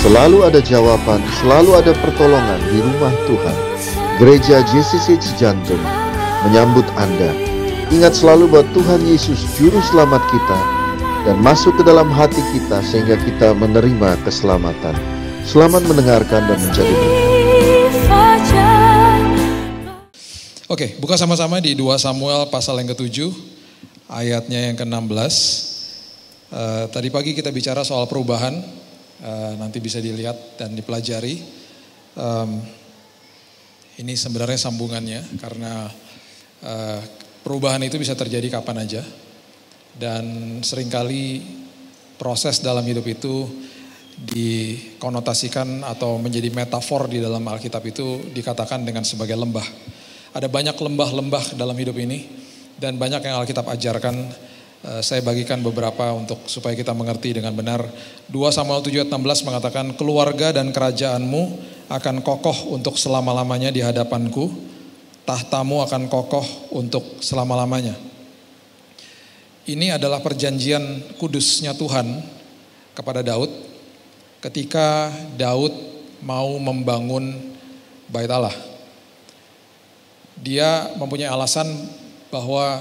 Selalu ada jawaban, selalu ada pertolongan di rumah Tuhan. Gereja JCC Cijantung menyambut Anda. Ingat selalu bahwa Tuhan Yesus juru selamat kita dan masuk ke dalam hati kita sehingga kita menerima keselamatan. Selamat mendengarkan dan menjadi Oke, buka sama-sama di 2 Samuel pasal yang ke-7 ayatnya yang ke-16. Uh, eh, tadi pagi kita bicara soal perubahan Eh, nanti bisa dilihat dan dipelajari. Um, ini sebenarnya sambungannya karena uh, perubahan itu bisa terjadi kapan aja dan seringkali proses dalam hidup itu dikonotasikan atau menjadi metafor di dalam Alkitab itu dikatakan dengan sebagai lembah. Ada banyak lembah-lembah dalam hidup ini dan banyak yang Alkitab ajarkan Eh, saya bagikan beberapa untuk supaya kita mengerti dengan benar. 2 Samuel 7 ayat 16 mengatakan keluarga dan kerajaanmu akan kokoh untuk selama-lamanya di hadapanku. Tahtamu akan kokoh untuk selama-lamanya. Ini adalah perjanjian kudusnya Tuhan kepada Daud ketika Daud mau membangun bait Allah. Dia mempunyai alasan bahwa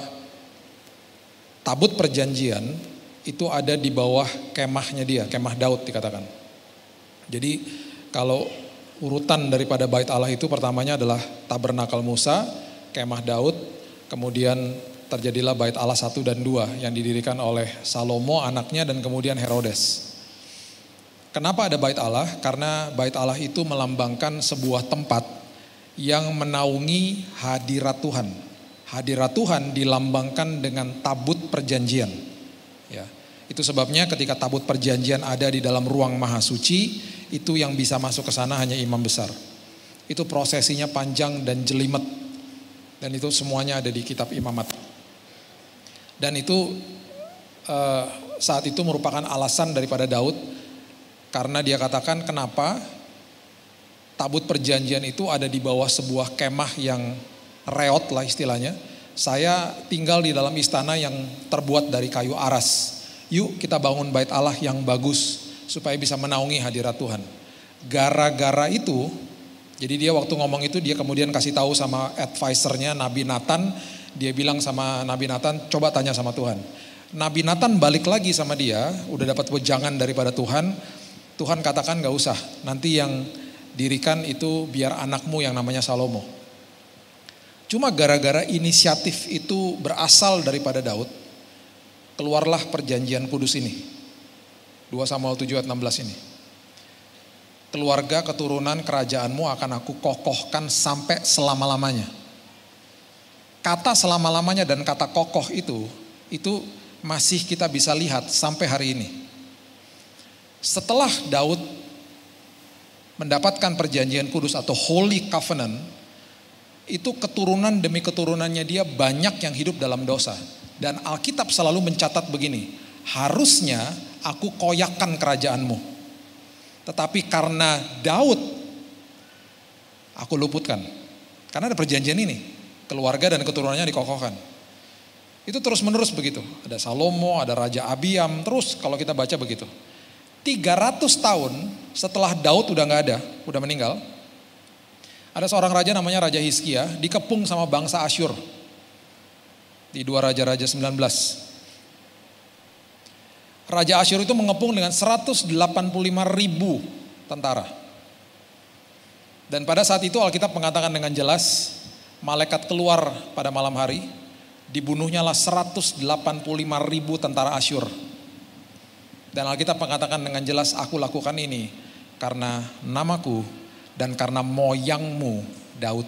tabut perjanjian itu ada di bawah kemahnya dia, kemah Daud dikatakan. Jadi kalau urutan daripada bait Allah itu pertamanya adalah tabernakal Musa, kemah Daud, kemudian terjadilah bait Allah satu dan dua yang didirikan oleh Salomo anaknya dan kemudian Herodes. Kenapa ada bait Allah? Karena bait Allah itu melambangkan sebuah tempat yang menaungi hadirat Tuhan hadirat Tuhan dilambangkan dengan tabut perjanjian. Ya. Itu sebabnya ketika tabut perjanjian ada di dalam ruang maha suci, itu yang bisa masuk ke sana hanya imam besar. Itu prosesinya panjang dan jelimet. Dan itu semuanya ada di kitab imamat. Dan itu eh, saat itu merupakan alasan daripada Daud karena dia katakan kenapa tabut perjanjian itu ada di bawah sebuah kemah yang reot lah istilahnya. Saya tinggal di dalam istana yang terbuat dari kayu aras. Yuk kita bangun bait Allah yang bagus supaya bisa menaungi hadirat Tuhan. Gara-gara itu, jadi dia waktu ngomong itu dia kemudian kasih tahu sama advisernya Nabi Nathan, dia bilang sama Nabi Nathan, coba tanya sama Tuhan. Nabi Nathan balik lagi sama dia, udah dapat pejangan daripada Tuhan. Tuhan katakan gak usah, nanti yang dirikan itu biar anakmu yang namanya Salomo. Cuma gara-gara inisiatif itu berasal daripada Daud, keluarlah perjanjian kudus ini. 2 Samuel 7 ayat 16 ini. Keluarga keturunan kerajaanmu akan aku kokohkan sampai selama-lamanya. Kata selama-lamanya dan kata kokoh itu, itu masih kita bisa lihat sampai hari ini. Setelah Daud mendapatkan perjanjian kudus atau holy covenant, itu keturunan demi keturunannya dia banyak yang hidup dalam dosa. Dan Alkitab selalu mencatat begini, harusnya aku koyakkan kerajaanmu. Tetapi karena Daud, aku luputkan. Karena ada perjanjian ini, keluarga dan keturunannya dikokohkan. Itu terus menerus begitu. Ada Salomo, ada Raja Abiam, terus kalau kita baca begitu. 300 tahun setelah Daud udah gak ada, udah meninggal, ada seorang raja namanya Raja Hiskia, dikepung sama bangsa Asyur. Di dua Raja-Raja 19. Raja Asyur itu mengepung dengan 185 ribu tentara. Dan pada saat itu Alkitab mengatakan dengan jelas, malaikat keluar pada malam hari, dibunuhnyalah 185 ribu tentara Asyur. Dan Alkitab mengatakan dengan jelas, aku lakukan ini karena namaku dan karena moyangmu Daud.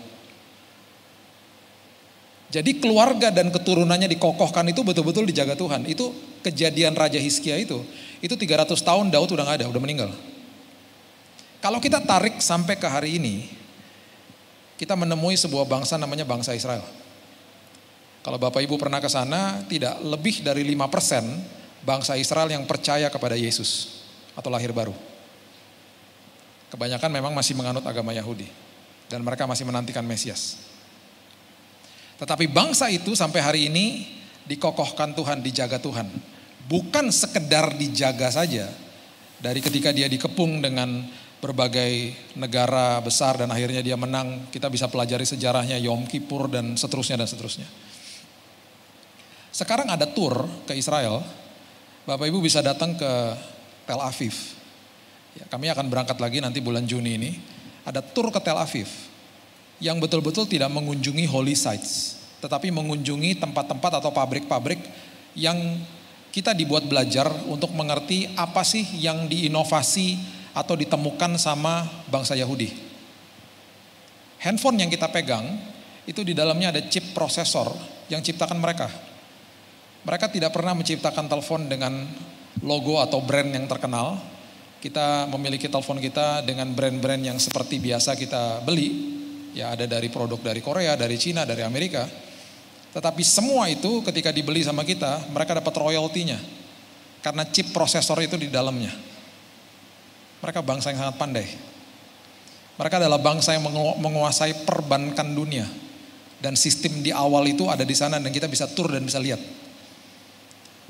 Jadi keluarga dan keturunannya dikokohkan itu betul-betul dijaga Tuhan. Itu kejadian Raja Hizkia itu. Itu 300 tahun Daud udah gak ada, udah meninggal. Kalau kita tarik sampai ke hari ini, kita menemui sebuah bangsa namanya bangsa Israel. Kalau Bapak Ibu pernah ke sana, tidak lebih dari 5% bangsa Israel yang percaya kepada Yesus atau lahir baru. Kebanyakan memang masih menganut agama Yahudi dan mereka masih menantikan Mesias. Tetapi bangsa itu sampai hari ini dikokohkan Tuhan, dijaga Tuhan. Bukan sekedar dijaga saja dari ketika dia dikepung dengan berbagai negara besar dan akhirnya dia menang, kita bisa pelajari sejarahnya Yom Kippur dan seterusnya dan seterusnya. Sekarang ada tur ke Israel. Bapak Ibu bisa datang ke Tel Aviv. Ya, kami akan berangkat lagi nanti bulan Juni ini. Ada tur ke Tel Aviv yang betul-betul tidak mengunjungi holy sites, tetapi mengunjungi tempat-tempat atau pabrik-pabrik yang kita dibuat belajar untuk mengerti apa sih yang diinovasi atau ditemukan sama bangsa Yahudi. Handphone yang kita pegang itu di dalamnya ada chip prosesor yang ciptakan mereka. Mereka tidak pernah menciptakan telepon dengan logo atau brand yang terkenal, kita memiliki telepon kita dengan brand-brand yang seperti biasa kita beli, ya ada dari produk dari Korea, dari Cina, dari Amerika. Tetapi semua itu ketika dibeli sama kita, mereka dapat royaltinya. Karena chip prosesor itu di dalamnya. Mereka bangsa yang sangat pandai. Mereka adalah bangsa yang menguasai perbankan dunia. Dan sistem di awal itu ada di sana dan kita bisa tur dan bisa lihat.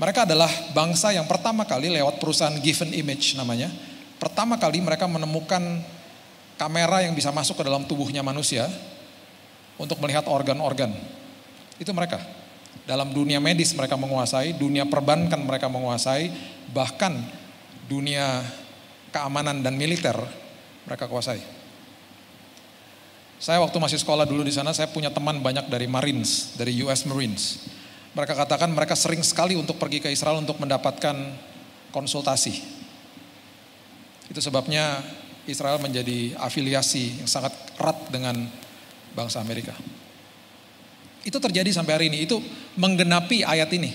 Mereka adalah bangsa yang pertama kali lewat perusahaan Given Image namanya. Pertama kali mereka menemukan kamera yang bisa masuk ke dalam tubuhnya manusia untuk melihat organ-organ. Itu mereka. Dalam dunia medis mereka menguasai, dunia perbankan mereka menguasai, bahkan dunia keamanan dan militer mereka kuasai. Saya waktu masih sekolah dulu di sana, saya punya teman banyak dari Marines, dari US Marines. Mereka katakan mereka sering sekali untuk pergi ke Israel untuk mendapatkan konsultasi. Itu sebabnya Israel menjadi afiliasi yang sangat erat dengan bangsa Amerika. Itu terjadi sampai hari ini. Itu menggenapi ayat ini.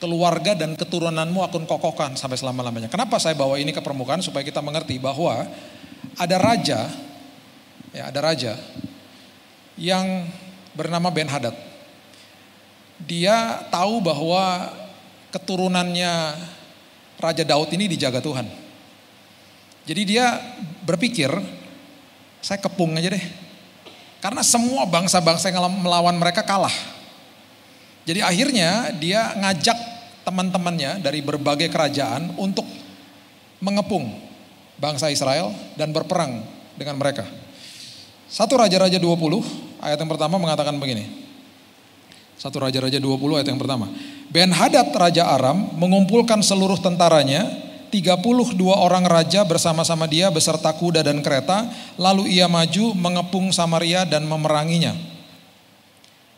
Keluarga dan keturunanmu akan kokohkan sampai selama-lamanya. Kenapa saya bawa ini ke permukaan supaya kita mengerti bahwa ada raja, ya ada raja yang bernama Ben Hadad dia tahu bahwa keturunannya Raja Daud ini dijaga Tuhan. Jadi dia berpikir, saya kepung aja deh. Karena semua bangsa-bangsa yang melawan mereka kalah. Jadi akhirnya dia ngajak teman-temannya dari berbagai kerajaan untuk mengepung bangsa Israel dan berperang dengan mereka. Satu Raja-Raja 20 ayat yang pertama mengatakan begini. Satu Raja-Raja 20 ayat yang pertama. Ben Hadad Raja Aram mengumpulkan seluruh tentaranya, 32 orang raja bersama-sama dia beserta kuda dan kereta, lalu ia maju mengepung Samaria dan memeranginya.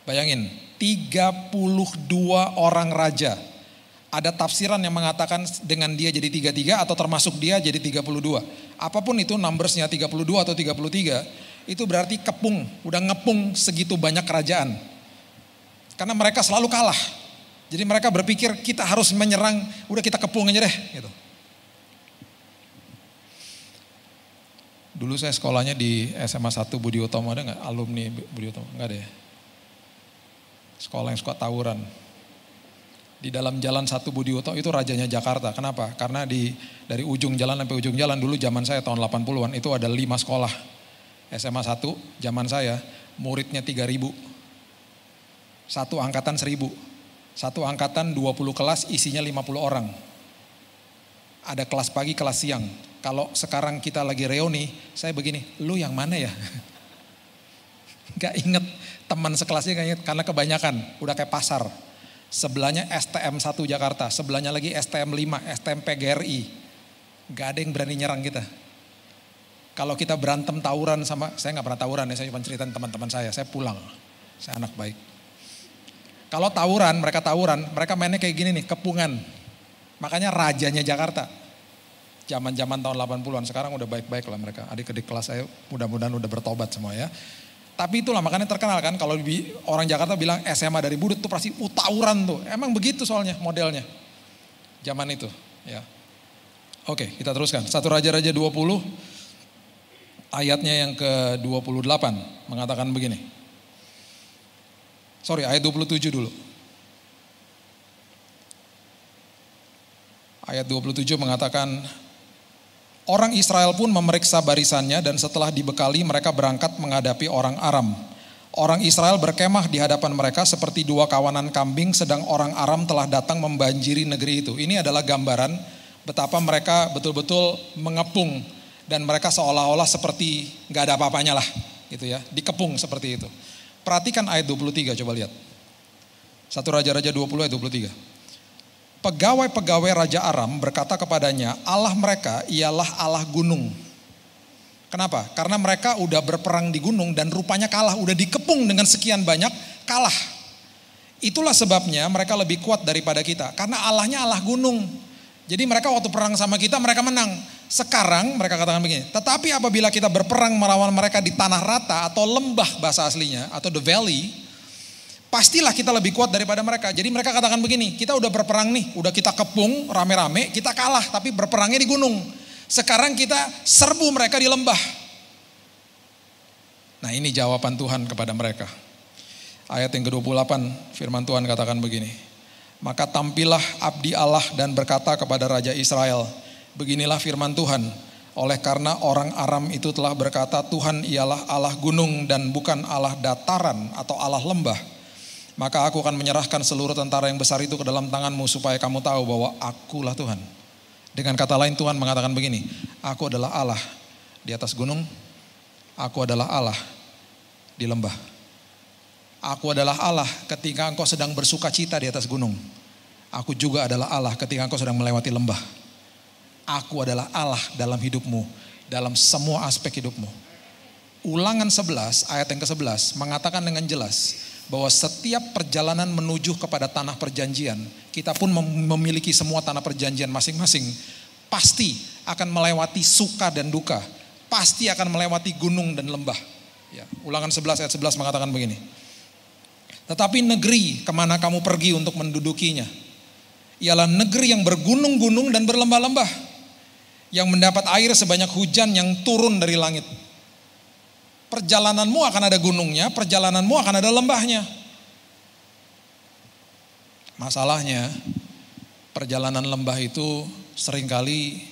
Bayangin, 32 orang raja. Ada tafsiran yang mengatakan dengan dia jadi 33 atau termasuk dia jadi 32. Apapun itu numbersnya 32 atau 33, itu berarti kepung, udah ngepung segitu banyak kerajaan. Karena mereka selalu kalah. Jadi mereka berpikir kita harus menyerang, udah kita kepung aja deh gitu. Dulu saya sekolahnya di SMA 1 Budi Utomo ada gak? alumni Budi Utomo? Nggak ada ya. Sekolah yang suka tawuran. Di dalam jalan satu Budi Utomo itu rajanya Jakarta. Kenapa? Karena di dari ujung jalan sampai ujung jalan dulu zaman saya tahun 80-an itu ada lima sekolah. SMA 1 zaman saya muridnya 3000 satu angkatan seribu. Satu angkatan 20 kelas isinya 50 orang. Ada kelas pagi, kelas siang. Kalau sekarang kita lagi reuni, saya begini, lu yang mana ya? Gak inget teman sekelasnya gak inget, karena kebanyakan udah kayak pasar. Sebelahnya STM 1 Jakarta, sebelahnya lagi STM 5, STM PGRI. Gak ada yang berani nyerang kita kalau kita berantem tawuran sama saya nggak pernah tawuran ya saya cuma cerita teman-teman saya saya pulang saya anak baik kalau tawuran, mereka tawuran, mereka mainnya kayak gini nih, kepungan. Makanya rajanya Jakarta. Zaman-zaman tahun 80-an, sekarang udah baik-baik lah mereka. Adik-adik kelas saya mudah-mudahan udah bertobat semua ya. Tapi itulah makanya terkenal kan kalau orang Jakarta bilang SMA dari Budut tuh pasti utauran tuh. Emang begitu soalnya modelnya. Zaman itu ya. Oke, kita teruskan. Satu Raja-raja 20 ayatnya yang ke-28 mengatakan begini. Sorry, ayat 27 dulu. Ayat 27 mengatakan, Orang Israel pun memeriksa barisannya dan setelah dibekali mereka berangkat menghadapi orang Aram. Orang Israel berkemah di hadapan mereka seperti dua kawanan kambing sedang orang Aram telah datang membanjiri negeri itu. Ini adalah gambaran betapa mereka betul-betul mengepung dan mereka seolah-olah seperti gak ada apa-apanya lah gitu ya, dikepung seperti itu. Perhatikan ayat 23, coba lihat. Satu Raja-Raja 20 ayat 23. Pegawai-pegawai Raja Aram berkata kepadanya, Allah mereka ialah Allah gunung. Kenapa? Karena mereka udah berperang di gunung dan rupanya kalah, udah dikepung dengan sekian banyak, kalah. Itulah sebabnya mereka lebih kuat daripada kita. Karena Allahnya Allah gunung. Jadi mereka waktu perang sama kita mereka menang. Sekarang mereka katakan begini, tetapi apabila kita berperang melawan mereka di tanah rata atau lembah bahasa aslinya atau the valley, pastilah kita lebih kuat daripada mereka. Jadi mereka katakan begini, kita udah berperang nih, udah kita kepung rame-rame, kita kalah tapi berperangnya di gunung. Sekarang kita serbu mereka di lembah. Nah ini jawaban Tuhan kepada mereka. Ayat yang ke-28 firman Tuhan katakan begini. Maka tampillah abdi Allah dan berkata kepada Raja Israel. Beginilah firman Tuhan. Oleh karena orang Aram itu telah berkata, Tuhan ialah Allah gunung dan bukan Allah dataran atau Allah lembah. Maka aku akan menyerahkan seluruh tentara yang besar itu ke dalam tanganmu supaya kamu tahu bahwa akulah Tuhan. Dengan kata lain Tuhan mengatakan begini, aku adalah Allah di atas gunung, aku adalah Allah di lembah. Aku adalah Allah ketika engkau sedang bersuka cita di atas gunung. Aku juga adalah Allah ketika engkau sedang melewati lembah. Aku adalah Allah dalam hidupmu, dalam semua aspek hidupmu. Ulangan 11 ayat yang ke-11 mengatakan dengan jelas bahwa setiap perjalanan menuju kepada tanah perjanjian, kita pun memiliki semua tanah perjanjian masing-masing, pasti akan melewati suka dan duka, pasti akan melewati gunung dan lembah. Ya, ulangan 11 ayat 11 mengatakan begini. Tetapi negeri kemana kamu pergi untuk mendudukinya, ialah negeri yang bergunung-gunung dan berlembah-lembah yang mendapat air sebanyak hujan yang turun dari langit. Perjalananmu akan ada gunungnya, perjalananmu akan ada lembahnya. Masalahnya, perjalanan lembah itu seringkali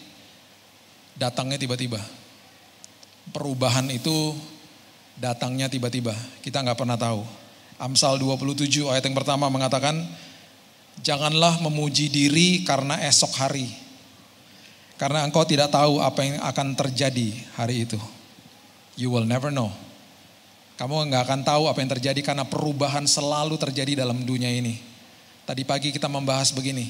datangnya tiba-tiba. Perubahan itu datangnya tiba-tiba. Kita nggak pernah tahu. Amsal 27 ayat yang pertama mengatakan, Janganlah memuji diri karena esok hari karena engkau tidak tahu apa yang akan terjadi hari itu. You will never know. Kamu nggak akan tahu apa yang terjadi karena perubahan selalu terjadi dalam dunia ini. Tadi pagi kita membahas begini,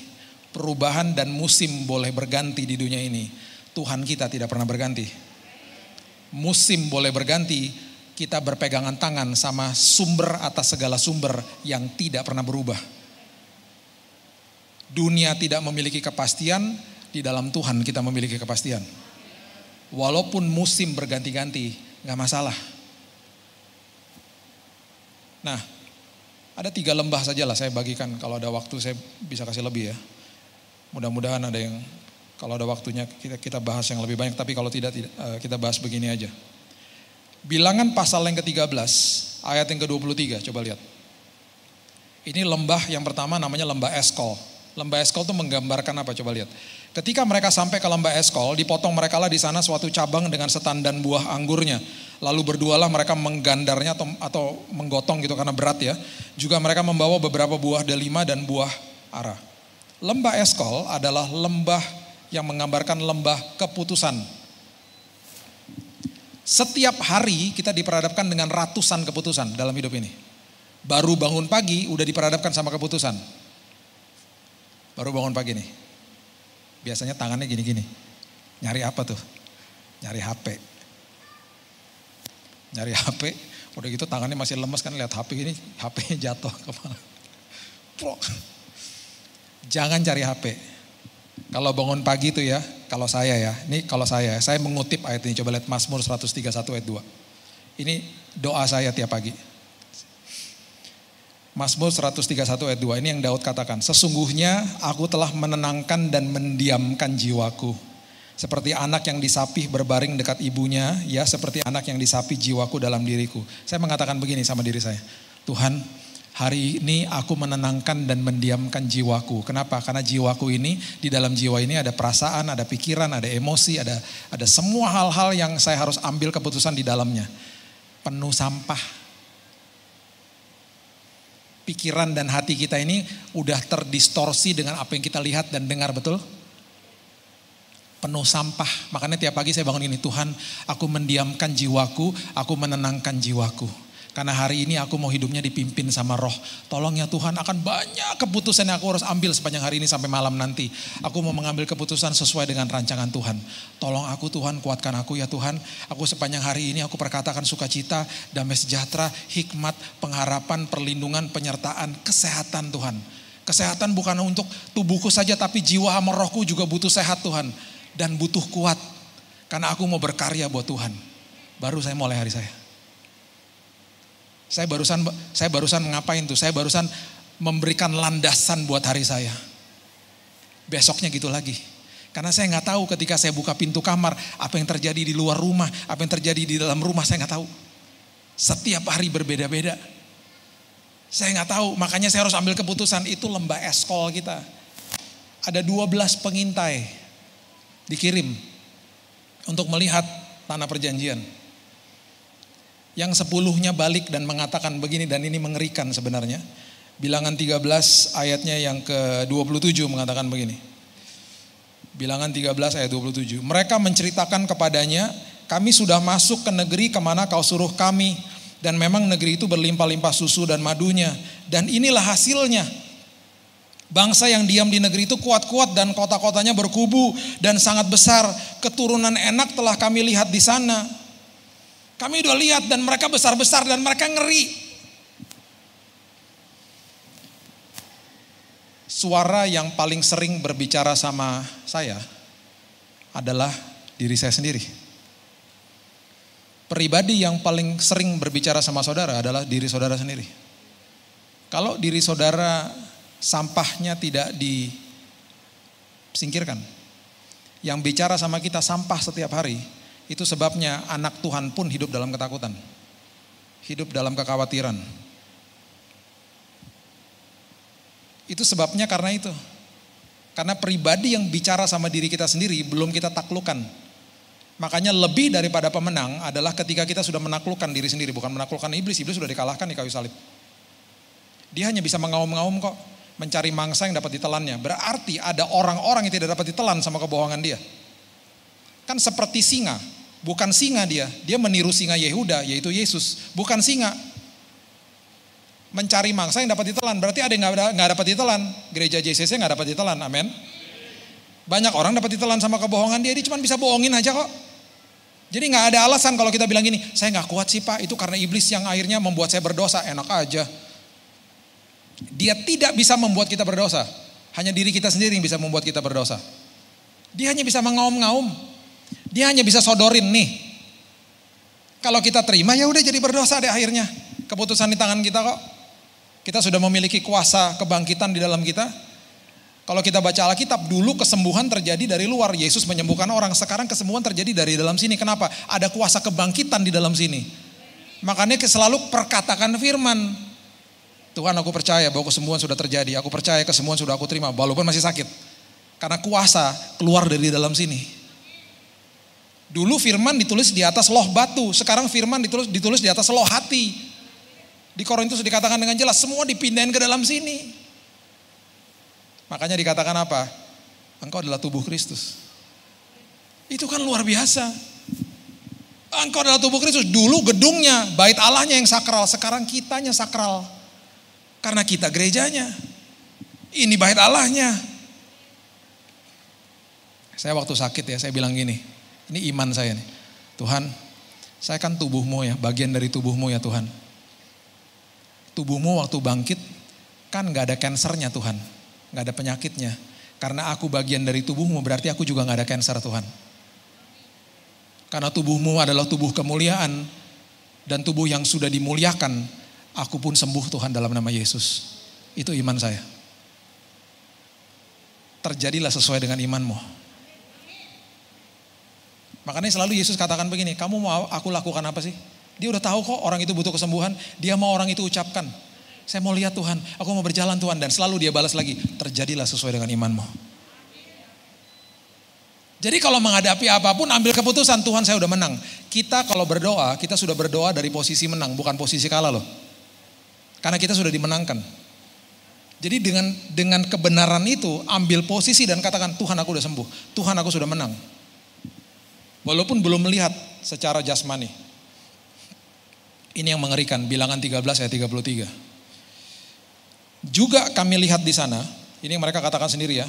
perubahan dan musim boleh berganti di dunia ini. Tuhan kita tidak pernah berganti. Musim boleh berganti, kita berpegangan tangan sama sumber atas segala sumber yang tidak pernah berubah. Dunia tidak memiliki kepastian, di dalam Tuhan kita memiliki kepastian. Walaupun musim berganti-ganti, nggak masalah. Nah, ada tiga lembah saja lah saya bagikan. Kalau ada waktu saya bisa kasih lebih ya. Mudah-mudahan ada yang kalau ada waktunya kita kita bahas yang lebih banyak. Tapi kalau tidak, tidak eh, kita bahas begini aja. Bilangan pasal yang ke-13 ayat yang ke-23 coba lihat. Ini lembah yang pertama namanya lembah Eskol. Lembah Eskol itu menggambarkan apa coba lihat. Ketika mereka sampai ke lembah Eskol, dipotong mereka lah di sana suatu cabang dengan setan dan buah anggurnya. Lalu berdualah mereka menggandarnya atau, atau menggotong gitu karena berat ya. Juga mereka membawa beberapa buah delima dan buah ara. Lembah Eskol adalah lembah yang menggambarkan lembah keputusan. Setiap hari kita diperhadapkan dengan ratusan keputusan dalam hidup ini. Baru bangun pagi udah diperhadapkan sama keputusan. Baru bangun pagi nih Biasanya tangannya gini-gini. Nyari apa tuh? Nyari HP. Nyari HP, udah gitu tangannya masih lemes kan lihat HP ini, HP-nya jatuh kemana? Bro, Jangan cari HP. Kalau bangun pagi itu ya, kalau saya ya, ini kalau saya, saya mengutip ayat ini, coba lihat Mazmur 131 ayat 2. Ini doa saya tiap pagi. Mazmur 131 ayat 2 ini yang Daud katakan, sesungguhnya aku telah menenangkan dan mendiamkan jiwaku. Seperti anak yang disapih berbaring dekat ibunya, ya seperti anak yang disapih jiwaku dalam diriku. Saya mengatakan begini sama diri saya, Tuhan hari ini aku menenangkan dan mendiamkan jiwaku. Kenapa? Karena jiwaku ini, di dalam jiwa ini ada perasaan, ada pikiran, ada emosi, ada ada semua hal-hal yang saya harus ambil keputusan di dalamnya. Penuh sampah, pikiran dan hati kita ini udah terdistorsi dengan apa yang kita lihat dan dengar betul? Penuh sampah. Makanya tiap pagi saya bangun ini, Tuhan, aku mendiamkan jiwaku, aku menenangkan jiwaku. Karena hari ini aku mau hidupnya dipimpin sama roh. Tolong ya Tuhan akan banyak keputusan yang aku harus ambil sepanjang hari ini sampai malam nanti. Aku mau mengambil keputusan sesuai dengan rancangan Tuhan. Tolong aku Tuhan kuatkan aku ya Tuhan. Aku sepanjang hari ini aku perkatakan sukacita, damai sejahtera, hikmat, pengharapan, perlindungan, penyertaan, kesehatan Tuhan. Kesehatan bukan untuk tubuhku saja tapi jiwa sama rohku juga butuh sehat Tuhan. Dan butuh kuat. Karena aku mau berkarya buat Tuhan. Baru saya mulai hari saya. Saya barusan saya barusan ngapain tuh? Saya barusan memberikan landasan buat hari saya. Besoknya gitu lagi. Karena saya nggak tahu ketika saya buka pintu kamar apa yang terjadi di luar rumah, apa yang terjadi di dalam rumah saya nggak tahu. Setiap hari berbeda-beda. Saya nggak tahu, makanya saya harus ambil keputusan itu lembah eskol kita. Ada 12 pengintai dikirim untuk melihat tanah perjanjian yang sepuluhnya balik dan mengatakan begini dan ini mengerikan sebenarnya. Bilangan 13 ayatnya yang ke-27 mengatakan begini. Bilangan 13 ayat 27. Mereka menceritakan kepadanya, kami sudah masuk ke negeri kemana kau suruh kami. Dan memang negeri itu berlimpah-limpah susu dan madunya. Dan inilah hasilnya. Bangsa yang diam di negeri itu kuat-kuat dan kota-kotanya berkubu dan sangat besar. Keturunan enak telah kami lihat di sana kami udah lihat dan mereka besar-besar dan mereka ngeri. Suara yang paling sering berbicara sama saya adalah diri saya sendiri. Pribadi yang paling sering berbicara sama saudara adalah diri saudara sendiri. Kalau diri saudara sampahnya tidak disingkirkan, yang bicara sama kita sampah setiap hari, itu sebabnya anak Tuhan pun hidup dalam ketakutan. Hidup dalam kekhawatiran. Itu sebabnya karena itu. Karena pribadi yang bicara sama diri kita sendiri belum kita taklukkan. Makanya lebih daripada pemenang adalah ketika kita sudah menaklukkan diri sendiri, bukan menaklukkan iblis. Iblis sudah dikalahkan di kayu salib. Dia hanya bisa mengaum-ngaum kok, mencari mangsa yang dapat ditelannya. Berarti ada orang-orang yang tidak dapat ditelan sama kebohongan dia. Kan seperti singa, Bukan singa dia, dia meniru singa Yehuda yaitu Yesus, bukan singa. Mencari mangsa yang dapat ditelan, berarti ada yang nggak dapat ditelan. Gereja JCC nggak dapat ditelan, amin. Banyak orang dapat ditelan sama kebohongan dia, dia cuma bisa bohongin aja kok. Jadi nggak ada alasan kalau kita bilang gini, saya nggak kuat sih pak, itu karena iblis yang akhirnya membuat saya berdosa, enak aja. Dia tidak bisa membuat kita berdosa, hanya diri kita sendiri yang bisa membuat kita berdosa. Dia hanya bisa mengaum-ngaum, dia hanya bisa sodorin nih. Kalau kita terima ya udah jadi berdosa deh akhirnya. Keputusan di tangan kita kok. Kita sudah memiliki kuasa kebangkitan di dalam kita. Kalau kita baca Alkitab dulu kesembuhan terjadi dari luar. Yesus menyembuhkan orang. Sekarang kesembuhan terjadi dari dalam sini. Kenapa? Ada kuasa kebangkitan di dalam sini. Makanya selalu perkatakan firman. Tuhan aku percaya bahwa kesembuhan sudah terjadi. Aku percaya kesembuhan sudah aku terima. Walaupun masih sakit. Karena kuasa keluar dari dalam sini. Dulu firman ditulis di atas loh batu, sekarang firman ditulis ditulis di atas loh hati. Di Korintus dikatakan dengan jelas semua dipindahin ke dalam sini. Makanya dikatakan apa? Engkau adalah tubuh Kristus. Itu kan luar biasa. Engkau adalah tubuh Kristus. Dulu gedungnya, bait Allahnya yang sakral, sekarang kitanya sakral. Karena kita gerejanya. Ini bait Allahnya. Saya waktu sakit ya, saya bilang gini, ini iman saya nih. Tuhan, saya kan tubuhmu ya, bagian dari tubuhmu ya Tuhan. Tubuhmu waktu bangkit kan gak ada kansernya Tuhan. Gak ada penyakitnya. Karena aku bagian dari tubuhmu berarti aku juga gak ada kanker Tuhan. Karena tubuhmu adalah tubuh kemuliaan dan tubuh yang sudah dimuliakan. Aku pun sembuh Tuhan dalam nama Yesus. Itu iman saya. Terjadilah sesuai dengan imanmu. Makanya selalu Yesus katakan begini, kamu mau aku lakukan apa sih? Dia udah tahu kok orang itu butuh kesembuhan, dia mau orang itu ucapkan. Saya mau lihat Tuhan, aku mau berjalan Tuhan. Dan selalu dia balas lagi, terjadilah sesuai dengan imanmu. Jadi kalau menghadapi apapun ambil keputusan Tuhan saya udah menang. Kita kalau berdoa, kita sudah berdoa dari posisi menang, bukan posisi kalah loh. Karena kita sudah dimenangkan. Jadi dengan dengan kebenaran itu ambil posisi dan katakan Tuhan aku udah sembuh, Tuhan aku sudah menang. Walaupun belum melihat secara jasmani. Ini yang mengerikan, bilangan 13 ayat 33. Juga kami lihat di sana, ini yang mereka katakan sendiri ya.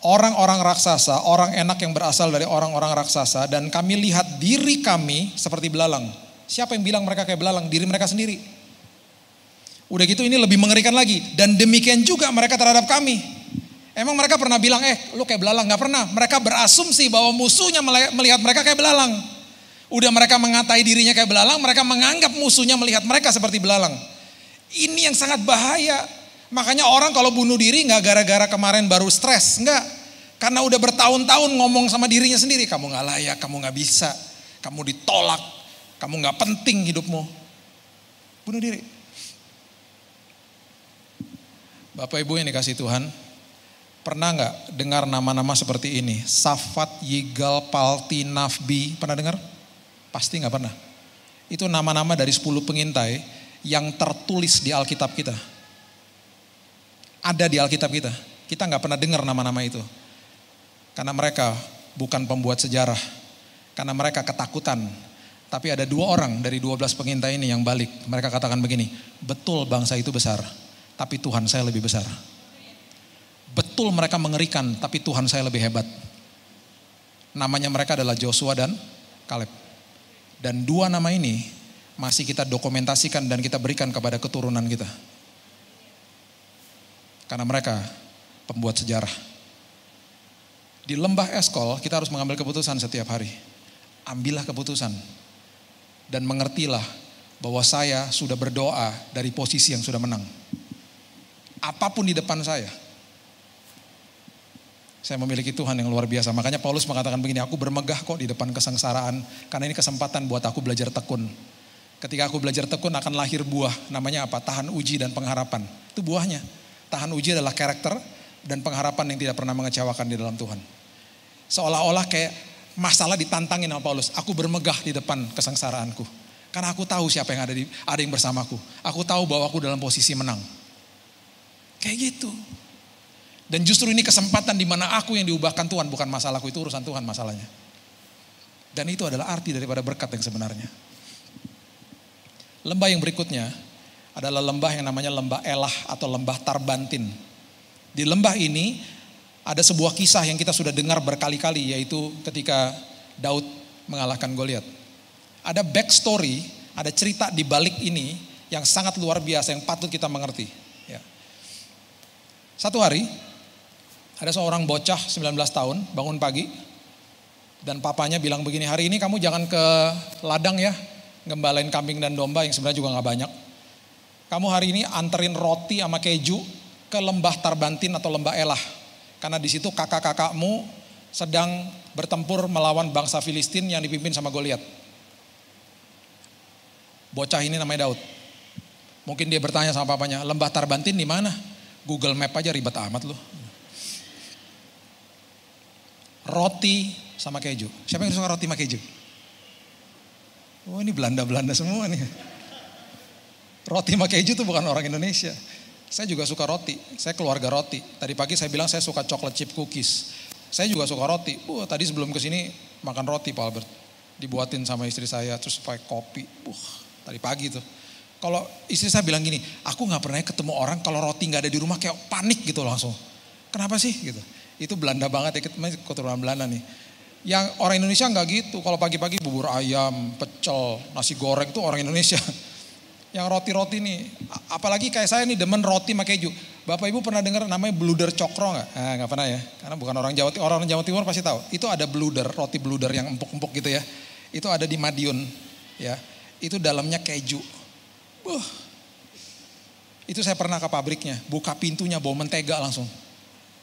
Orang-orang raksasa, orang enak yang berasal dari orang-orang raksasa dan kami lihat diri kami seperti belalang. Siapa yang bilang mereka kayak belalang? Diri mereka sendiri. Udah gitu ini lebih mengerikan lagi dan demikian juga mereka terhadap kami. Emang mereka pernah bilang, eh lu kayak belalang? Gak pernah. Mereka berasumsi bahwa musuhnya melihat mereka kayak belalang. Udah mereka mengatai dirinya kayak belalang, mereka menganggap musuhnya melihat mereka seperti belalang. Ini yang sangat bahaya. Makanya orang kalau bunuh diri gak gara-gara kemarin baru stres, nggak. Karena udah bertahun-tahun ngomong sama dirinya sendiri, kamu nggak layak, kamu nggak bisa, kamu ditolak, kamu gak penting hidupmu. Bunuh diri. Bapak Ibu yang dikasih Tuhan, Pernah nggak dengar nama-nama seperti ini? Safat, Yigal, Palti, Nafbi. Pernah dengar? Pasti nggak pernah. Itu nama-nama dari 10 pengintai yang tertulis di Alkitab kita. Ada di Alkitab kita. Kita nggak pernah dengar nama-nama itu. Karena mereka bukan pembuat sejarah. Karena mereka ketakutan. Tapi ada dua orang dari 12 pengintai ini yang balik. Mereka katakan begini, betul bangsa itu besar. Tapi Tuhan saya lebih besar. Betul mereka mengerikan, tapi Tuhan saya lebih hebat. Namanya mereka adalah Joshua dan Caleb, Dan dua nama ini masih kita dokumentasikan dan kita berikan kepada keturunan kita. Karena mereka pembuat sejarah. Di lembah Eskol kita harus mengambil keputusan setiap hari. Ambillah keputusan. Dan mengertilah bahwa saya sudah berdoa dari posisi yang sudah menang. Apapun di depan saya, saya memiliki Tuhan yang luar biasa. Makanya Paulus mengatakan begini, aku bermegah kok di depan kesengsaraan. Karena ini kesempatan buat aku belajar tekun. Ketika aku belajar tekun akan lahir buah. Namanya apa? Tahan uji dan pengharapan. Itu buahnya. Tahan uji adalah karakter dan pengharapan yang tidak pernah mengecewakan di dalam Tuhan. Seolah-olah kayak masalah ditantangin sama Paulus. Aku bermegah di depan kesengsaraanku. Karena aku tahu siapa yang ada di ada yang bersamaku. Aku tahu bahwa aku dalam posisi menang. Kayak gitu. Dan justru ini kesempatan di mana aku yang diubahkan Tuhan, bukan masalahku itu urusan Tuhan masalahnya. Dan itu adalah arti daripada berkat yang sebenarnya. Lembah yang berikutnya adalah lembah yang namanya lembah Elah atau lembah Tarbantin. Di lembah ini ada sebuah kisah yang kita sudah dengar berkali-kali yaitu ketika Daud mengalahkan Goliat. Ada backstory, ada cerita di balik ini yang sangat luar biasa yang patut kita mengerti. Ya. Satu hari ada seorang bocah 19 tahun bangun pagi dan papanya bilang begini, hari ini kamu jangan ke ladang ya, ngembalain kambing dan domba yang sebenarnya juga nggak banyak. Kamu hari ini anterin roti sama keju ke lembah Tarbantin atau lembah Elah. Karena di situ kakak-kakakmu sedang bertempur melawan bangsa Filistin yang dipimpin sama Goliat. Bocah ini namanya Daud. Mungkin dia bertanya sama papanya, lembah Tarbantin di mana? Google Map aja ribet amat loh roti sama keju. Siapa yang suka roti sama keju? Oh ini Belanda-Belanda semua nih. Roti sama keju itu bukan orang Indonesia. Saya juga suka roti, saya keluarga roti. Tadi pagi saya bilang saya suka coklat chip cookies. Saya juga suka roti. Uh, tadi sebelum kesini makan roti Pak Albert. Dibuatin sama istri saya, terus pakai kopi. Uh, tadi pagi tuh. Kalau istri saya bilang gini, aku gak pernah ketemu orang kalau roti gak ada di rumah kayak panik gitu langsung. Kenapa sih gitu? Itu Belanda banget ya, kita keturunan Belanda nih. Yang orang Indonesia nggak gitu. Kalau pagi-pagi bubur ayam, pecel, nasi goreng itu orang Indonesia. Yang roti-roti nih, apalagi kayak saya nih demen roti sama keju. Bapak Ibu pernah dengar namanya bluder cokro nggak? Eh, nggak pernah ya, karena bukan orang Jawa Timur. Orang Jawa Timur pasti tahu. Itu ada bluder, roti bluder yang empuk-empuk gitu ya. Itu ada di Madiun, ya. Itu dalamnya keju. Buh, itu saya pernah ke pabriknya, buka pintunya bawa mentega langsung.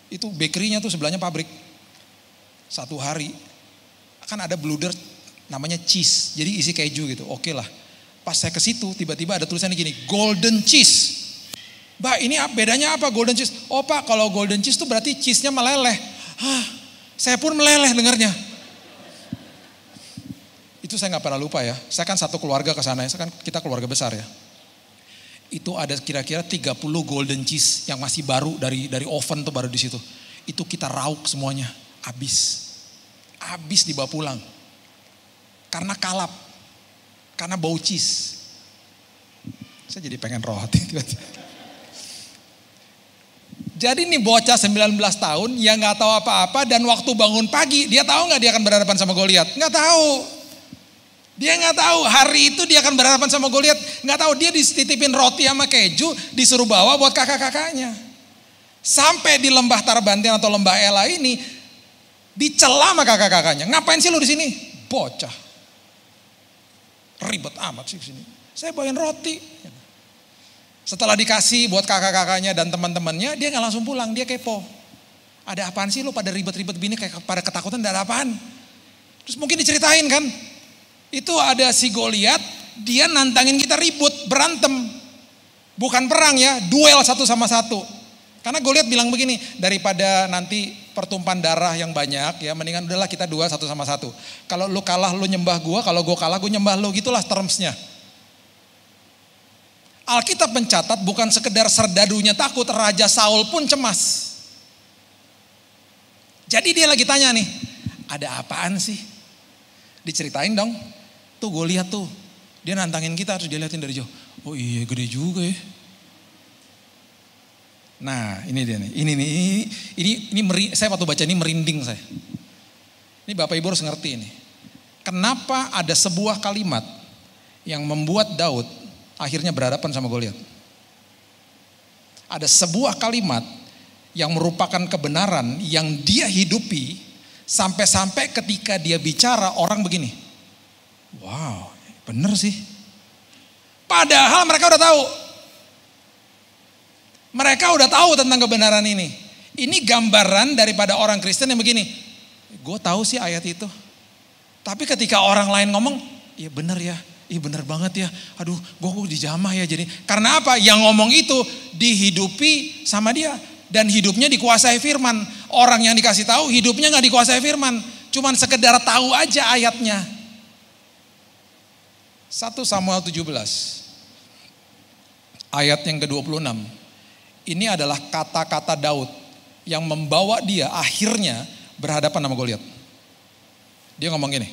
Itu bakerynya tuh sebelahnya pabrik. Satu hari kan ada bluder namanya cheese. Jadi isi keju gitu. Oke okay lah. Pas saya ke situ tiba-tiba ada tulisan gini, golden cheese. Mbak, ini bedanya apa golden cheese? Oh Pak, kalau golden cheese tuh berarti cheese-nya meleleh. Hah, saya pun meleleh dengarnya. Itu saya nggak pernah lupa ya. Saya kan satu keluarga ke sana, ya, saya kan kita keluarga besar ya itu ada kira-kira 30 golden cheese yang masih baru dari dari oven tuh baru di situ. Itu kita rauk semuanya, habis. Habis dibawa pulang. Karena kalap. Karena bau cheese. Saya jadi pengen roti Jadi nih bocah 19 tahun yang nggak tahu apa-apa dan waktu bangun pagi dia tahu nggak dia akan berhadapan sama Goliat? Nggak tahu. Dia nggak tahu hari itu dia akan berhadapan sama Goliat. Nggak tahu dia dititipin roti sama keju, disuruh bawa buat kakak-kakaknya. Sampai di lembah Tarbantian atau lembah Ela ini dicela sama kakak-kakaknya. Ngapain sih lu di sini? Bocah. Ribet amat sih di sini. Saya bawain roti. Setelah dikasih buat kakak-kakaknya dan teman-temannya, dia nggak langsung pulang, dia kepo. Ada apaan sih lu pada ribet-ribet begini kayak pada ketakutan, ada apaan? Terus mungkin diceritain kan, itu ada si Goliat, dia nantangin kita ribut, berantem. Bukan perang ya, duel satu sama satu. Karena Goliat bilang begini, daripada nanti pertumpahan darah yang banyak ya, mendingan udahlah kita dua satu sama satu. Kalau lu kalah lu nyembah gua, kalau gua kalah gua nyembah lu, gitulah termsnya. Alkitab mencatat bukan sekedar serdadunya takut, Raja Saul pun cemas. Jadi dia lagi tanya nih, ada apaan sih? Diceritain dong, Tuh gue lihat tuh. Dia nantangin kita harus dia liatin dari jauh. Oh iya gede juga ya. Nah ini dia nih. Ini nih. Ini, ini, ini meri, saya waktu baca ini merinding saya. Ini Bapak Ibu harus ngerti ini. Kenapa ada sebuah kalimat yang membuat Daud akhirnya berhadapan sama Goliat? Ada sebuah kalimat yang merupakan kebenaran yang dia hidupi sampai-sampai ketika dia bicara orang begini. Wow, bener sih. Padahal mereka udah tahu. Mereka udah tahu tentang kebenaran ini. Ini gambaran daripada orang Kristen yang begini. Gue tahu sih ayat itu. Tapi ketika orang lain ngomong, ya bener ya. Iya bener banget ya. Aduh, gue kok dijamah ya jadi. Karena apa? Yang ngomong itu dihidupi sama dia. Dan hidupnya dikuasai firman. Orang yang dikasih tahu hidupnya nggak dikuasai firman. Cuman sekedar tahu aja ayatnya. 1 Samuel 17 ayat yang ke-26. Ini adalah kata-kata Daud yang membawa dia akhirnya berhadapan sama Goliat. Dia ngomong gini.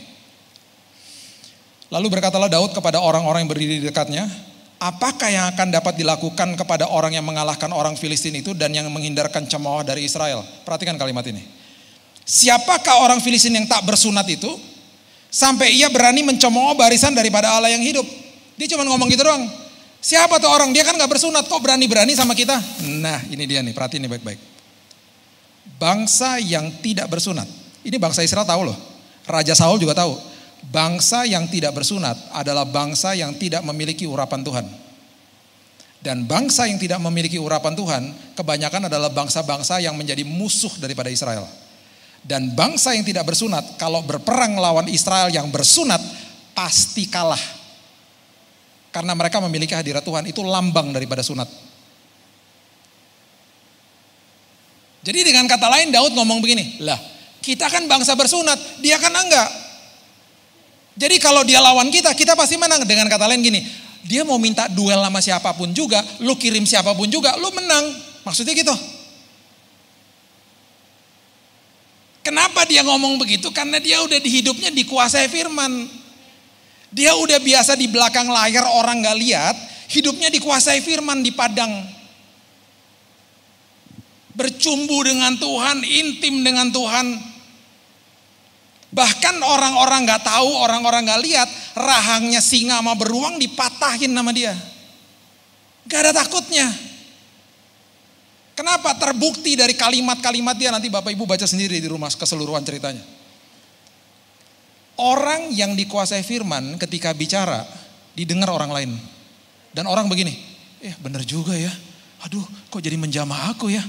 Lalu berkatalah Daud kepada orang-orang yang berdiri di dekatnya, apakah yang akan dapat dilakukan kepada orang yang mengalahkan orang Filistin itu dan yang menghindarkan cemooh dari Israel? Perhatikan kalimat ini. Siapakah orang Filistin yang tak bersunat itu? Sampai ia berani mencemooh barisan daripada Allah yang hidup. Dia cuma ngomong gitu doang. Siapa tuh orang? Dia kan gak bersunat. Kok berani-berani sama kita? Nah ini dia nih, perhatiin nih baik-baik. Bangsa yang tidak bersunat. Ini bangsa Israel tahu loh. Raja Saul juga tahu. Bangsa yang tidak bersunat adalah bangsa yang tidak memiliki urapan Tuhan. Dan bangsa yang tidak memiliki urapan Tuhan, kebanyakan adalah bangsa-bangsa yang menjadi musuh daripada Israel. Dan bangsa yang tidak bersunat, kalau berperang lawan Israel yang bersunat, pasti kalah. Karena mereka memiliki hadirat Tuhan, itu lambang daripada sunat. Jadi dengan kata lain Daud ngomong begini, lah kita kan bangsa bersunat, dia kan enggak. Jadi kalau dia lawan kita, kita pasti menang. Dengan kata lain gini, dia mau minta duel sama siapapun juga, lu kirim siapapun juga, lu menang. Maksudnya gitu. Kenapa dia ngomong begitu? Karena dia udah di hidupnya dikuasai firman. Dia udah biasa di belakang layar orang gak lihat, hidupnya dikuasai firman di padang. Bercumbu dengan Tuhan, intim dengan Tuhan. Bahkan orang-orang gak tahu, orang-orang gak lihat, rahangnya singa sama beruang dipatahin sama dia. Gak ada takutnya. Kenapa terbukti dari kalimat-kalimat dia nanti Bapak Ibu baca sendiri di rumah keseluruhan ceritanya. Orang yang dikuasai firman ketika bicara didengar orang lain. Dan orang begini, eh bener juga ya. Aduh kok jadi menjamah aku ya.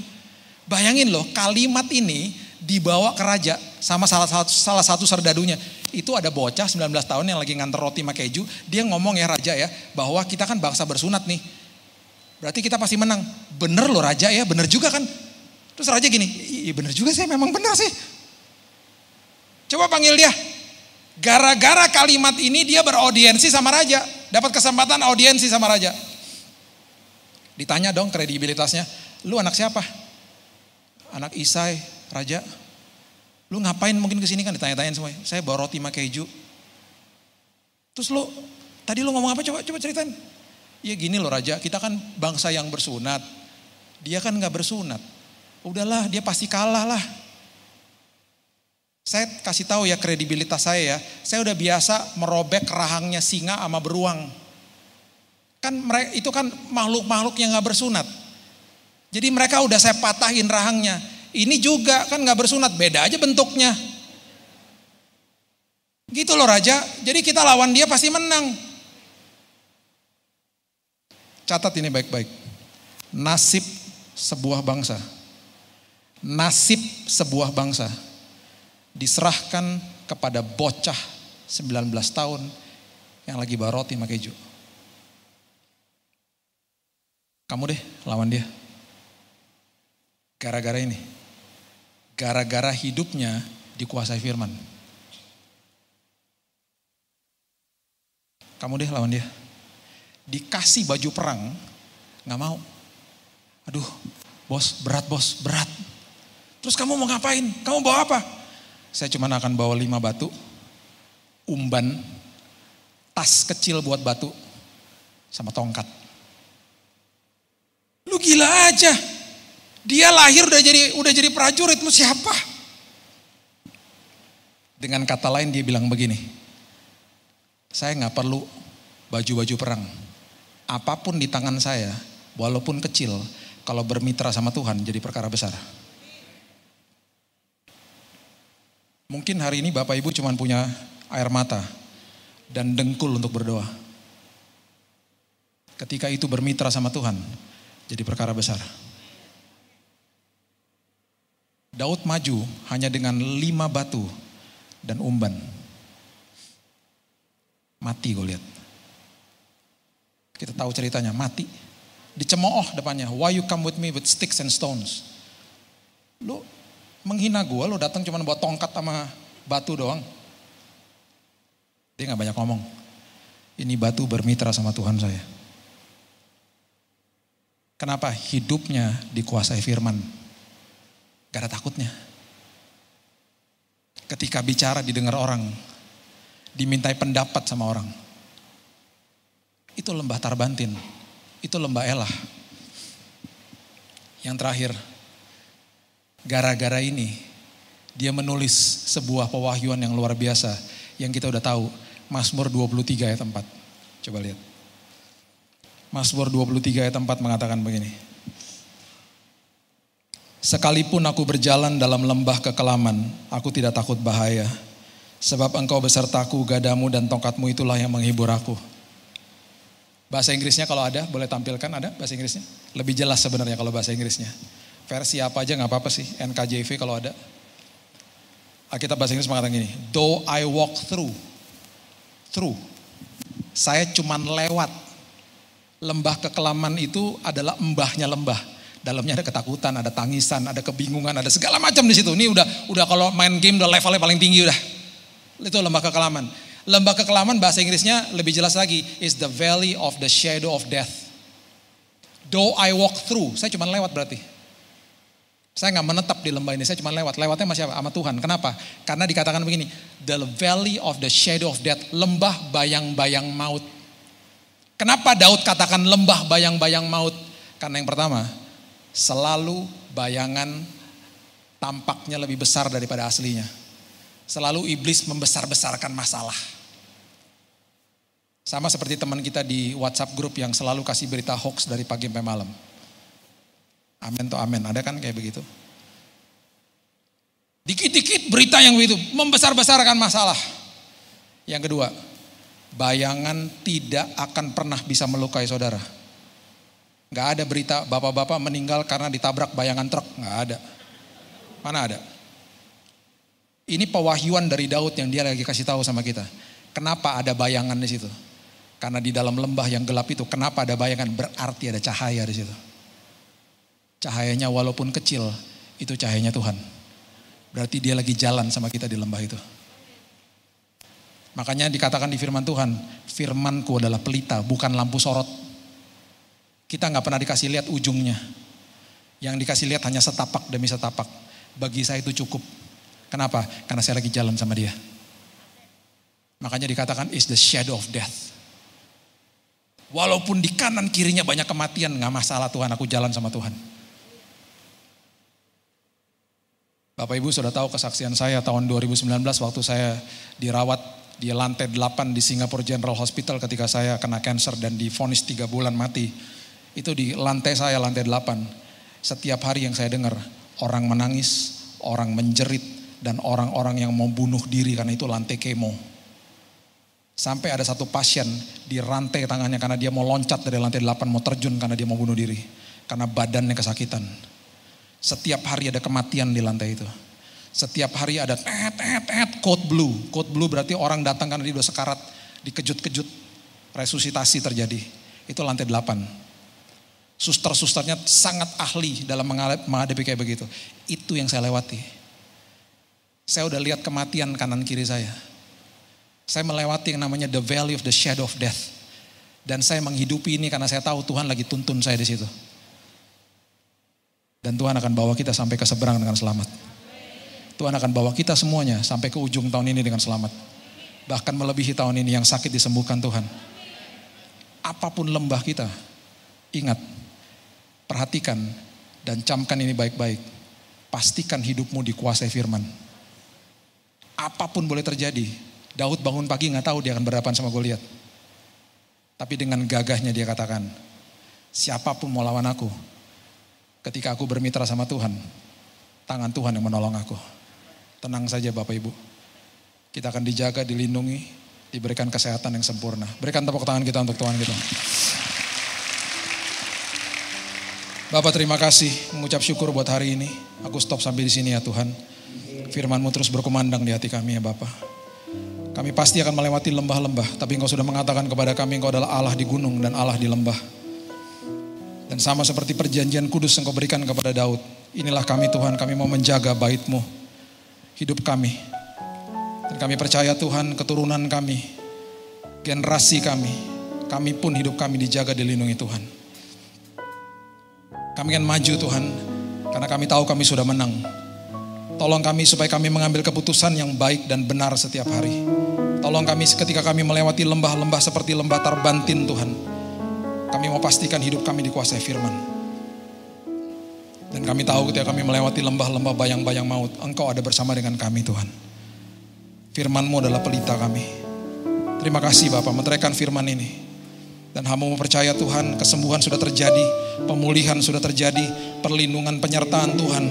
Bayangin loh kalimat ini dibawa ke raja sama salah satu, salah satu serdadunya. Itu ada bocah 19 tahun yang lagi nganter roti sama keju. Dia ngomong ya raja ya bahwa kita kan bangsa bersunat nih Berarti kita pasti menang. Bener loh raja ya, bener juga kan. Terus raja gini, iya bener juga sih, memang bener sih. Coba panggil dia. Gara-gara kalimat ini dia beraudiensi sama raja. Dapat kesempatan audiensi sama raja. Ditanya dong kredibilitasnya, lu anak siapa? Anak Isai, raja. Lu ngapain mungkin kesini kan ditanya tanya semua Saya bawa roti sama keju. Terus lu, tadi lu ngomong apa coba coba ceritain ya gini loh raja, kita kan bangsa yang bersunat. Dia kan gak bersunat. Udahlah, dia pasti kalah lah. Saya kasih tahu ya kredibilitas saya ya. Saya udah biasa merobek rahangnya singa sama beruang. Kan mereka itu kan makhluk-makhluk yang gak bersunat. Jadi mereka udah saya patahin rahangnya. Ini juga kan gak bersunat, beda aja bentuknya. Gitu loh raja. Jadi kita lawan dia pasti menang. Catat ini baik-baik. Nasib sebuah bangsa. Nasib sebuah bangsa diserahkan kepada bocah 19 tahun yang lagi baroti pakai keju. Kamu deh lawan dia. Gara-gara ini. Gara-gara hidupnya dikuasai firman. Kamu deh lawan dia dikasih baju perang, nggak mau. Aduh, bos berat bos berat. Terus kamu mau ngapain? Kamu bawa apa? Saya cuma akan bawa lima batu, umban, tas kecil buat batu, sama tongkat. Lu gila aja. Dia lahir udah jadi udah jadi prajurit, lu siapa? Dengan kata lain dia bilang begini, saya nggak perlu baju-baju perang apapun di tangan saya, walaupun kecil, kalau bermitra sama Tuhan jadi perkara besar. Mungkin hari ini Bapak Ibu cuma punya air mata dan dengkul untuk berdoa. Ketika itu bermitra sama Tuhan, jadi perkara besar. Daud maju hanya dengan lima batu dan umban. Mati Goliat. lihat. Kita tahu ceritanya, mati. Dicemooh depannya, why you come with me with sticks and stones? Lu menghina gue, lu datang cuma buat tongkat sama batu doang. Dia gak banyak ngomong. Ini batu bermitra sama Tuhan saya. Kenapa hidupnya dikuasai firman? Gak ada takutnya. Ketika bicara didengar orang, dimintai pendapat sama orang. Itu lembah Tarbantin. Itu lembah Elah. Yang terakhir, gara-gara ini dia menulis sebuah pewahyuan yang luar biasa yang kita udah tahu. Masmur 23 ayat 4. Coba lihat. Masmur 23 ayat 4 mengatakan begini. Sekalipun aku berjalan dalam lembah kekelaman, aku tidak takut bahaya. Sebab engkau besertaku, gadamu dan tongkatmu itulah yang menghibur aku. Bahasa Inggrisnya kalau ada, boleh tampilkan ada bahasa Inggrisnya? Lebih jelas sebenarnya kalau bahasa Inggrisnya. Versi apa aja nggak apa-apa sih, NKJV kalau ada. kita bahasa Inggris mengatakan gini, though I walk through, through, saya cuman lewat. Lembah kekelaman itu adalah embahnya lembah. Dalamnya ada ketakutan, ada tangisan, ada kebingungan, ada segala macam di situ. Ini udah udah kalau main game udah levelnya paling tinggi udah. Itu lembah kekelaman. Lembah kekelaman bahasa Inggrisnya lebih jelas lagi is the valley of the shadow of death. Though I walk through, saya cuma lewat berarti. Saya nggak menetap di lembah ini, saya cuma lewat. Lewatnya masih apa? Sama Tuhan. Kenapa? Karena dikatakan begini, the valley of the shadow of death, lembah bayang-bayang maut. Kenapa Daud katakan lembah bayang-bayang maut? Karena yang pertama, selalu bayangan tampaknya lebih besar daripada aslinya. Selalu iblis membesar-besarkan masalah. Sama seperti teman kita di WhatsApp grup yang selalu kasih berita hoax dari pagi sampai malam. Amin to amin. Ada kan kayak begitu? Dikit-dikit berita yang begitu. Membesar-besarkan masalah. Yang kedua, bayangan tidak akan pernah bisa melukai saudara. Gak ada berita bapak-bapak meninggal karena ditabrak bayangan truk. Gak ada. Mana ada? Ini pewahyuan dari Daud yang dia lagi kasih tahu sama kita. Kenapa ada bayangan di situ? Karena di dalam lembah yang gelap itu kenapa ada bayangan berarti ada cahaya di situ. Cahayanya walaupun kecil itu cahayanya Tuhan. Berarti dia lagi jalan sama kita di lembah itu. Makanya dikatakan di firman Tuhan, firmanku adalah pelita, bukan lampu sorot. Kita nggak pernah dikasih lihat ujungnya. Yang dikasih lihat hanya setapak demi setapak. Bagi saya itu cukup. Kenapa? Karena saya lagi jalan sama dia. Makanya dikatakan is the shadow of death. Walaupun di kanan kirinya banyak kematian, nggak masalah Tuhan, aku jalan sama Tuhan. Bapak Ibu sudah tahu kesaksian saya tahun 2019 waktu saya dirawat di lantai 8 di Singapore General Hospital ketika saya kena cancer dan difonis 3 bulan mati. Itu di lantai saya, lantai 8. Setiap hari yang saya dengar, orang menangis, orang menjerit, dan orang-orang yang membunuh diri karena itu lantai kemo. Sampai ada satu pasien di rantai tangannya karena dia mau loncat dari lantai 8, mau terjun karena dia mau bunuh diri. Karena badannya kesakitan. Setiap hari ada kematian di lantai itu. Setiap hari ada tet, tet, tet, code blue. Code blue berarti orang datang karena dia udah sekarat, dikejut-kejut. Resusitasi terjadi. Itu lantai 8. Suster-susternya sangat ahli dalam menghadapi kayak begitu. Itu yang saya lewati. Saya udah lihat kematian kanan kiri saya saya melewati yang namanya the valley of the shadow of death. Dan saya menghidupi ini karena saya tahu Tuhan lagi tuntun saya di situ. Dan Tuhan akan bawa kita sampai ke seberang dengan selamat. Tuhan akan bawa kita semuanya sampai ke ujung tahun ini dengan selamat. Bahkan melebihi tahun ini yang sakit disembuhkan Tuhan. Apapun lembah kita, ingat, perhatikan dan camkan ini baik-baik. Pastikan hidupmu dikuasai firman. Apapun boleh terjadi, Daud bangun pagi nggak tahu dia akan berhadapan sama Goliat. Tapi dengan gagahnya dia katakan, siapapun mau lawan aku, ketika aku bermitra sama Tuhan, tangan Tuhan yang menolong aku. Tenang saja Bapak Ibu, kita akan dijaga, dilindungi, diberikan kesehatan yang sempurna. Berikan tepuk tangan kita untuk Tuhan kita. Bapak terima kasih mengucap syukur buat hari ini. Aku stop sampai di sini ya Tuhan. FirmanMu terus berkumandang di hati kami ya Bapak. Kami pasti akan melewati lembah-lembah, tapi engkau sudah mengatakan kepada kami engkau adalah Allah di gunung dan Allah di lembah. Dan sama seperti perjanjian kudus yang engkau berikan kepada Daud, inilah kami Tuhan, kami mau menjaga baitmu, hidup kami. Dan kami percaya Tuhan keturunan kami, generasi kami, kami pun hidup kami dijaga dilindungi Tuhan. Kami akan maju Tuhan, karena kami tahu kami sudah menang. Tolong kami supaya kami mengambil keputusan yang baik dan benar setiap hari. Tolong kami ketika kami melewati lembah-lembah seperti lembah Tarbantin Tuhan. Kami mau pastikan hidup kami dikuasai firman. Dan kami tahu ketika kami melewati lembah-lembah bayang-bayang maut, Engkau ada bersama dengan kami Tuhan. FirmanMu adalah pelita kami. Terima kasih Bapak meteraikan firman ini. Dan hamba mempercaya Tuhan, kesembuhan sudah terjadi, pemulihan sudah terjadi, perlindungan penyertaan Tuhan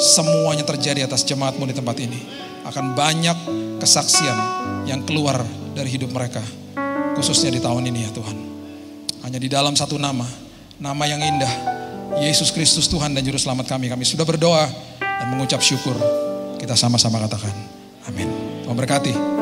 semuanya terjadi atas jemaatmu di tempat ini. Akan banyak kesaksian yang keluar dari hidup mereka. Khususnya di tahun ini ya Tuhan. Hanya di dalam satu nama. Nama yang indah. Yesus Kristus Tuhan dan Juru Selamat kami. Kami sudah berdoa dan mengucap syukur. Kita sama-sama katakan. Amin. Tuhan berkati.